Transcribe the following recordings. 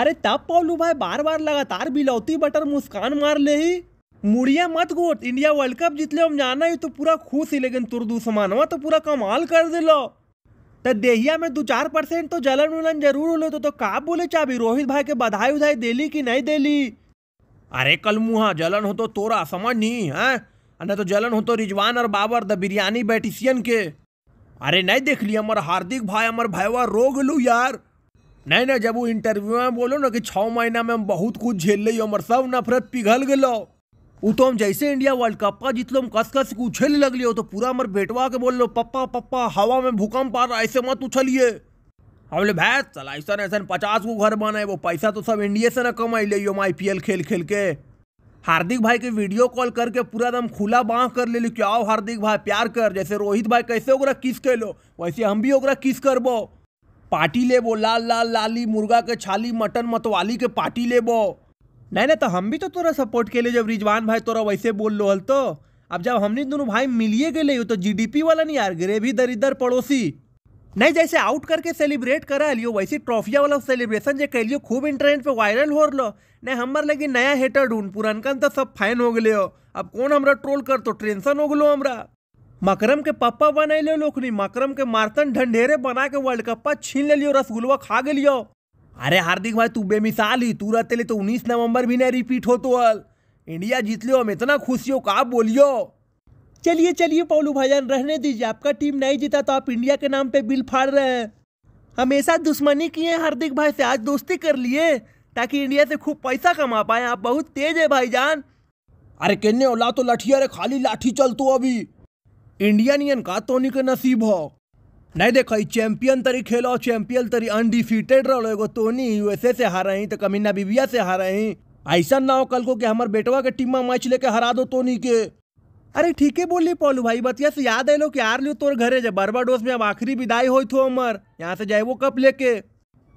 अरे तब पौलू भाई बार बार लगातार बिलौती बटर मुस्कान मार ले ही मुड़िया मत गोट इंडिया वर्ल्ड कप जीत ले हम जाना ही तो पूरा खुश ही लेकिन तुर दुश्मनवा तो पूरा कमाल कर दिलो तो देहिया में दो चार परसेंट तो जलन उलन जरूर हो तो, तो का बोले चाबी रोहित भाई के बधाई उधाई देली कि नहीं देली अरे कल मुहा जलन हो तो तोरा समझ नहीं है हाँ? नहीं तो जलन हो तो रिजवान और बाबर द बिरयानी बैटिसियन के अरे नहीं देख लिया हमार हार्दिक भाई हमार भाई रोग लू यार नहीं नहीं जब वो इंटरव्यू में बोलो ना कि छः महीना में हम बहुत कुछ झेल ली हमार सब नफरत पिघल गलो वो तो हम जैसे इंडिया वर्ल्ड कप का जितलो हम कस कस उछल लगलियो तो पूरा हमारे बेटवा के बोल लो पप्पा पप्पा हवा में भूकंप आ रहा ऐसे मत उछलिए बोले भैंस चल ऐसा ऐसा पचास गो घर बनाए वो पैसा तो सब इंडिया से ना कमाई लियो हम आई खेल खेल के हार्दिक भाई के वीडियो कॉल करके पूरा दम खुला बाँह कर ले कि आओ हार्दिक भाई प्यार कर जैसे रोहित भाई कैसे किस किस लो वैसे हम भी किस करबो पार्टी लेबो लाल लाल लाली मुर्गा के छाली मटन मतवाली के पार्टी लेबो नहीं नहीं तो हम भी तो तोरा सपोर्ट के लिए जब रिजवान भाई तोरा वैसे बोल लो हल तो अब जब हमने दोनों भाई मिलिए गए हो तो जीडीपी वाला नहीं यार ग्रेवी दर इधर पड़ोसी नहीं जैसे आउट करके सेलिब्रेट करा लियो वैसे ट्रॉफिया वाला सेलिब्रेशन जो कहलियो खूब इंटरनेट पे वायरल हो रो नहीं हमारे लगी नया हेटर ढूंढ पुरानकन तो सब फैन हो गए हो अब कौन हमारा ट्रोल कर तो टेंशन हो गलो हमारा मकरम के पप्पा बनैले लोकनी मकरम के मारतन ढंढेरे बना के वर्ल्ड कप छीन ले लियो रसगुल्वा खा लियो अरे हार्दिक भाई तू बेमिसाल ही तू रहते तो उन्नीस नवंबर भी नहीं रिपीट हो तो अल इंडिया जीत लियो हम इतना खुशी हो कहा बोलियो चलिए चलिए पोलू भाईजान रहने दीजिए आपका टीम नहीं जीता तो आप इंडिया के नाम पे बिल फाड़ रहे हैं हमेशा दुश्मनी किए हार्दिक भाई से आज दोस्ती कर लिए ताकि इंडिया से खूब पैसा कमा पाए आप बहुत तेज है भाईजान अरे कहने ओला तो लठिया अरे खाली लाठी चल तू अभी इंडियन का तोनी के नसीब हो नहीं देखो ये चैंपियन तरी खेलो चैंपियन तरी अनडिफीटेड रहो एगो तोनी यूएसए से हारही तो कमीना बीबिया से हारही ऐसा ना हो कल को कि हमारे बेटवा के टीम में मैच लेके हरा दो तोनी के अरे ठीक है बोली पोलू भाई बतिया से याद है लो कि यार लियो तोर घरे जब बर्बाडोस में अब आखिरी विदाई हो थो अमर यहाँ से जाए वो कप लेके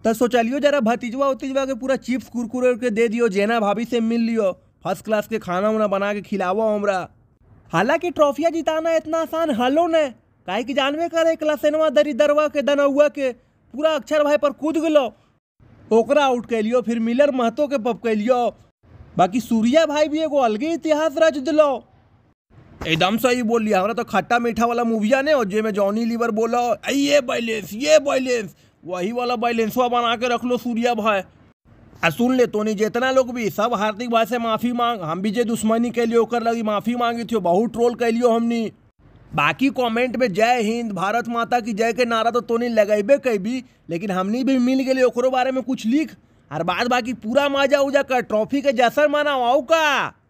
तो सोचलियो जरा भतीजवा उतीजवा के पूरा चिप्स कुरकुरे के दे दियो जेना भाभी से मिल लियो फर्स्ट क्लास के खाना उना बना के खिलाओ हमरा हालांकि ट्रॉफिया जिताना इतना आसान हलो ने काहे कि जानबे करे क्लासेनवा दरवा के दनौआ के पूरा अक्षर भाई पर कूद गलो ओकरा आउट कैलियो फिर मिलर महतो के पप कैलियो बाकी सूर्या भाई भी एगो अलगे इतिहास रच दिलो एकदम सही लिया हमारा तो खट्टा मीठा वाला मूविया ने और में जॉनी लीवर बोला ये बैलेंस ये बैलेंस वही वाला बैलेंसवा बना के रख लो सूर्या भाई असूल ने तो नहीं जितना लोग भी सब हार्दिक भाई से माफ़ी मांग हम भी जे दुश्मनी के लिए होकर लगी माफ़ी मांगी थी बहुत ट्रोल कर लियो हमने बाकी कमेंट में जय हिंद भारत माता की जय के नारा तो तोनी लगेबे कहीं भी लेकिन हमने भी मिल गए ओकरो बारे में कुछ लिख और बाद बाकी पूरा मजा उजा कर ट्रॉफी के जसर मनाओ का